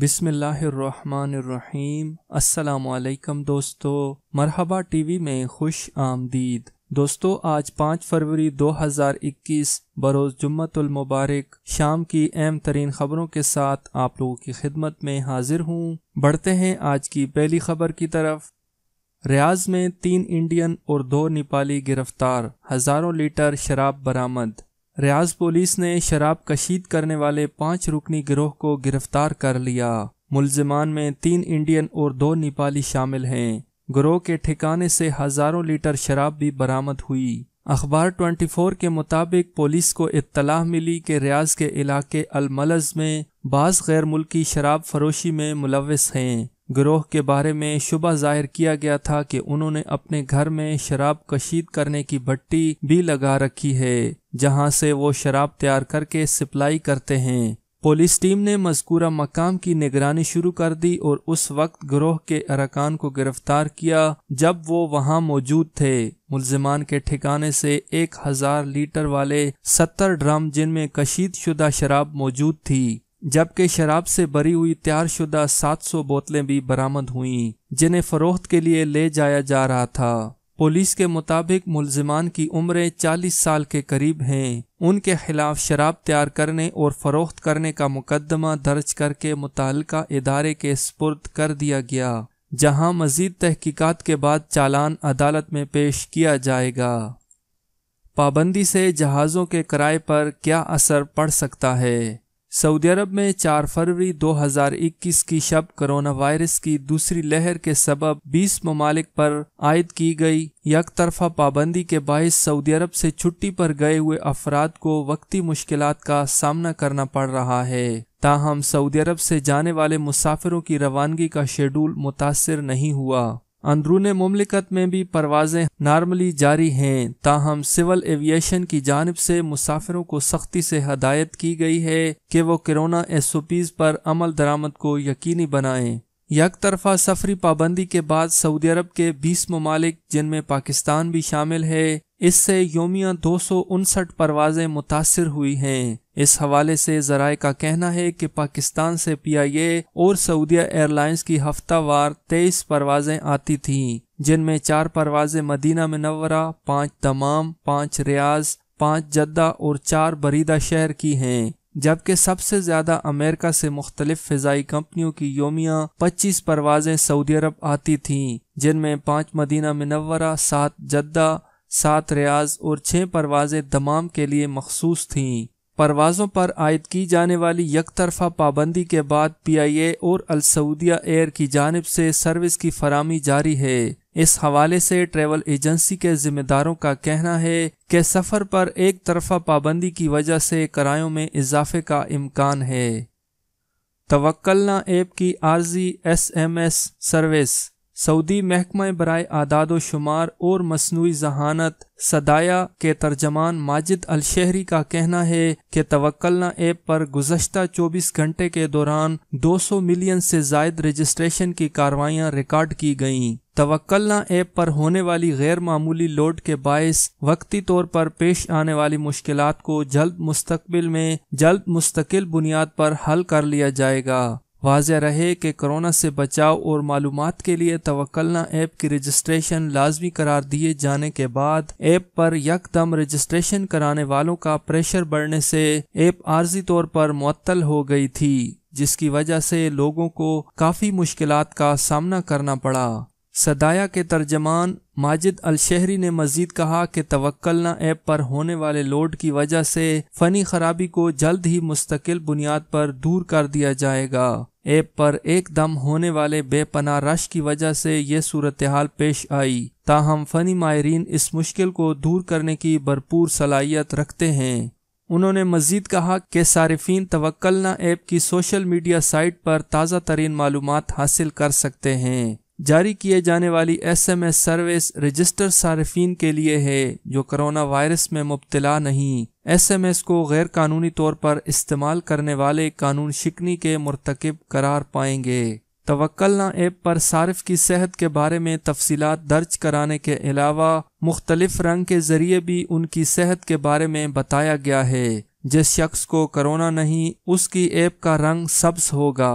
बिसमीम असलकम दोस्तों मरहबा टीवी में खुश आमदीद दोस्तों आज 5 फरवरी 2021 बरोज़ मुबारक शाम की अहम तरीन खबरों के साथ आप लोगों की खिदमत में हाजिर हूँ बढ़ते हैं आज की पहली खबर की तरफ रियाज में तीन इंडियन और दो नेपाली गिरफ्तार हज़ारों लीटर शराब बरामद रियाज पुलिस ने शराब कशीद करने वाले पांच रुकनी गिरोह को गिरफ्तार कर लिया मुलजमान में तीन इंडियन और दो नेपाली शामिल हैं गिरोह के ठिकाने से हजारों लीटर शराब भी बरामद हुई अखबार 24 के मुताबिक पुलिस को इत्तलाह मिली कि रियाज के इलाके अलमलज में बास गैर मुल्की शराब फरोशी में मुलवस हैं ग्रोह के बारे में शुबा जाहिर किया गया था कि उन्होंने अपने घर में शराब कशीद करने की भट्टी भी लगा रखी है जहां से वो शराब तैयार करके सप्लाई करते हैं पुलिस टीम ने मजकूरा मकाम की निगरानी शुरू कर दी और उस वक्त ग्रोह के अरकान को गिरफ्तार किया जब वो वहां मौजूद थे मुलजमान के ठिकाने से एक हजार लीटर वाले सत्तर ड्रम जिनमें कशीद शुदा शराब मौजूद थी जबकि शराब से भरी हुई तैयारशुदा 700 बोतलें भी बरामद हुईं जिन्हें फरोख्त के लिए ले जाया जा रहा था पुलिस के मुताबिक मुलजमान की उम्रें 40 साल के करीब हैं उनके खिलाफ शराब तैयार करने और फरोख्त करने का मुकदमा दर्ज करके मुतल इदारे के सपुर्द कर दिया गया जहां मजीद तहकीकात के बाद चालान अदालत में पेश किया जाएगा पाबंदी से जहाज़ों के किराए पर क्या असर पड़ सकता है सऊदी अरब में 4 फरवरी 2021 की शब कोरोना वायरस की दूसरी लहर के सबब 20 ममालिक पर आयद की गई यक तरफा पाबंदी के बायस सऊदी अरब से छुट्टी पर गए हुए अफराद को वक्ती मुश्किल का सामना करना पड़ रहा है ताहम सऊदी अरब से जाने वाले मुसाफिरों की रवानगी का शेड्यूल मुतासर नहीं हुआ अंदरून ममलिकत में भी परवाजें नॉर्मली जारी हैं ताहम सिविल एविएशन की जानब से मुसाफिरों को सख्ती से हदायत की गई है कि वो करोना एस ओ पीज़ पर अमल दरामद को यकीनी बनाएं यक तरफा सफरी पाबंदी के बाद सऊदी अरब के बीस ममालिक जिनमें पाकिस्तान भी शामिल है इससे योमिया दो परवाज़ें मुतासर हुई हैं इस हवाले से जराये का कहना है कि पाकिस्तान से पीआईए और सऊदिया एयरलाइंस की हफ्तावार तेईस परवाज़ें आती थीं जिनमें चार परवाज़ें मदीना मनवरा पाँच तमाम पाँच रियाज पाँच जद्दा और चार बरीदा शहर की हैं जबकि सबसे ज़्यादा अमेरिका से मुख्तलिफ फ़जाई कंपनियों की योमिया पच्चीस परवाज़ें सऊदी अरब आती थीं जिनमें पाँच मदीना मनवरा सात जद्दा सात रियाज और छः परवाज़ें दमाम के लिए मखसूस थीं परवाज़ों पर आयद की जाने वाली यक तरफा पाबंदी के बाद पी आई ए और अलसऊदिया एयर की जानब से सर्विस की फरहमी जारी है इस हवाले से ट्रेवल एजेंसी के जिम्मेदारों का कहना है कि सफ़र पर एक तरफा पाबंदी की वजह से किरायों में इजाफे का इम्कान है तवक्लना ऐप की आर्जी एस एम एस सर्विस सऊदी महकमा बरए आदाद शुमार और मसनू जहानत सदाया के तर्जमान माजिद अलशहरी का कहना है कि तवक्लना ऐप पर गुजशत 24 घंटे के दौरान 200 मिलियन से जायद रजिस्ट्रेशन की कार्रवाइयाँ रिकॉर्ड की गईं तवक्लना ऐप पर होने वाली गैर मामूली लोड के बायस वक्ती तौर पर पेश आने वाली मुश्किल को जल्द मुस्तबिल में जल्द मुस्तकिल बुनियाद पर हल कर लिया जाएगा वाजह रहे कि कोरोना से बचाव और मालूम के लिए तवक्लना ऐप की रजिस्ट्रेशन लाजमी करार दिए जाने के बाद ऐप पर यकदम रजिस्ट्रेशन कराने वालों का प्रेशर बढ़ने से ऐप आर्जी तौर पर मअतल हो गई थी जिसकी वजह से लोगों को काफ़ी मुश्किल का सामना करना पड़ा सदाया के तर्जमान माजिद अलशहरी ने मजीद कहा कि तवक्लना ऐप पर होने वाले लोड की वजह से फ़नी खराबी को जल्द ही मुस्तकिल बुनियाद पर दूर कर दिया जाएगा ऐप पर एकदम होने वाले बेपना रश की वजह से ये सूरत हाल पेश आई ताहम फ़नी मायरीन इस मुश्किल को दूर करने की भरपूर सलाहियत रखते हैं उन्होंने मजीद कहा कि सार्फिन तवक्लना ऐप की सोशल मीडिया साइट पर ताज़ा तरीन मालूम हासिल कर सकते हैं जारी किए जाने वाली एसएमएस सर्विस रजिस्टर सार्फिन के लिए है जो करोना वायरस में मुबतला नहीं एसएमएस को गैर कानूनी तौर पर इस्तेमाल करने वाले कानून शिकनी के मरतकब करार पाएंगे तवक्लना ऐप पर सार्फ की सेहत के बारे में तफसीत दर्ज कराने के अलावा मुख्तलिफ रंग के जरिए भी उनकी सेहत के बारे में बताया गया है जिस शख्स को करोना नहीं उसकी ऐप का रंग सब्ज होगा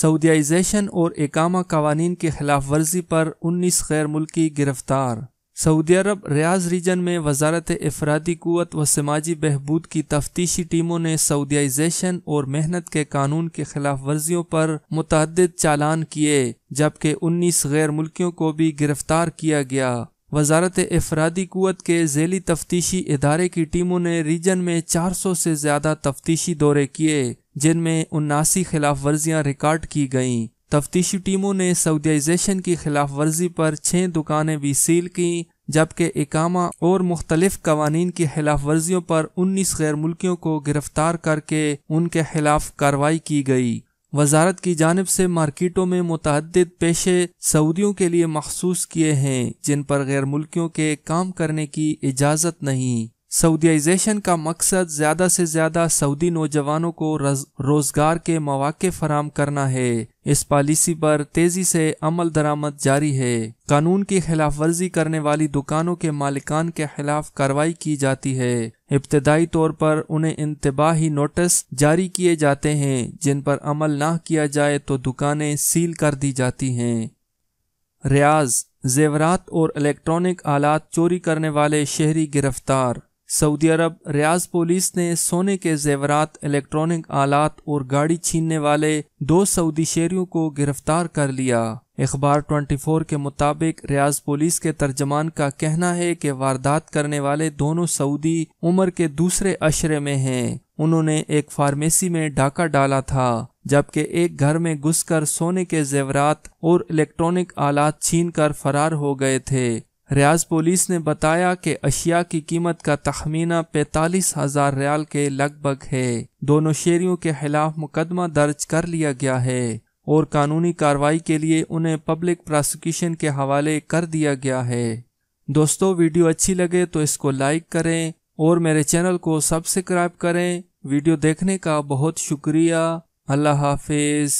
सऊदियाइजेशन और एकामा कवानीन की खिलाफ वर्जी पर उन्नीस गैर मुल्की गिरफ्तार सऊदी अरब रियाज रीजन में वजारत अफरादी क़वत व समाजी बहबूद की तफ्तीशी टीमों ने सऊदियाइजेशन और मेहनत के कानून के खिलाफ वर्जियों पर मुतद चालान किए जबकि उन्नीस गैर मुल्कियों को भी गिरफ्तार किया गया वजारत अफरादी क़वत के झेली तफ्तीशी इदारे की टीमों ने रीजन में चार सौ से ज़्यादा तफ्तीशी दौरे किए जिनमें उन्नासी खिलाफ वर्जियाँ रिकॉर्ड की गईं तफ्तीशी टीमों ने सऊदियाइजेशन की खिलाफ वर्जी पर छः दुकानें भी सील की जबकि इकामा और मुख्तलिफ कवानीन की खिलाफ वर्जियों पर उन्नीस गैर मुल्कियों को गिरफ्तार करके उनके खिलाफ कार्रवाई की गई वजारत की जानब से मार्केटों में मुतद पेशे सऊदियों के लिए मखसूस किए हैं जिन पर गैर मुल्कियों के काम करने की इजाज़त नहीं सऊदीज़ेशन का मकसद ज़्यादा से ज़्यादा सऊदी नौजवानों को रोज़गार के मौाक़े फराम करना है इस पॉलिसी पर तेज़ी से अमल दरामद जारी है कानून की खिलाफ वर्जी करने वाली दुकानों के मालिकान के खिलाफ कार्रवाई की जाती है इब्तदाई तौर पर उन्हें इंतबाही नोटिस जारी किए जाते हैं जिन पर अमल ना किया जाए तो दुकानें सील कर दी जाती हैं रियाज जेवरात और इलेक्ट्रॉनिक आलात चोरी करने वाले शहरी गिरफ्तार सऊदी अरब रियाज पुलिस ने सोने के जेवरात इलेक्ट्रॉनिक आलात और गाड़ी छीनने वाले दो सऊदी शेरियों को गिरफ्तार कर लिया अखबार 24 के मुताबिक रियाज पुलिस के तर्जमान का कहना है कि वारदात करने वाले दोनों सऊदी उम्र के दूसरे अशरे में हैं उन्होंने एक फार्मेसी में डाका डाला था जबकि एक घर में घुसकर सोने के जेवरात और इलेक्ट्रॉनिक आलात छीन कर फरार हो गए थे रियाज पुलिस ने बताया कि अशिया की कीमत का तखमीना पैंतालीस हजार रियाल के लगभग है दोनों शेरियों के खिलाफ मुकदमा दर्ज कर लिया गया है और कानूनी कार्रवाई के लिए उन्हें पब्लिक प्रोसिक्यूशन के हवाले कर दिया गया है दोस्तों वीडियो अच्छी लगे तो इसको लाइक करें और मेरे चैनल को सब्सक्राइब करें वीडियो देखने का बहुत शुक्रिया अल्लाह हाफिज़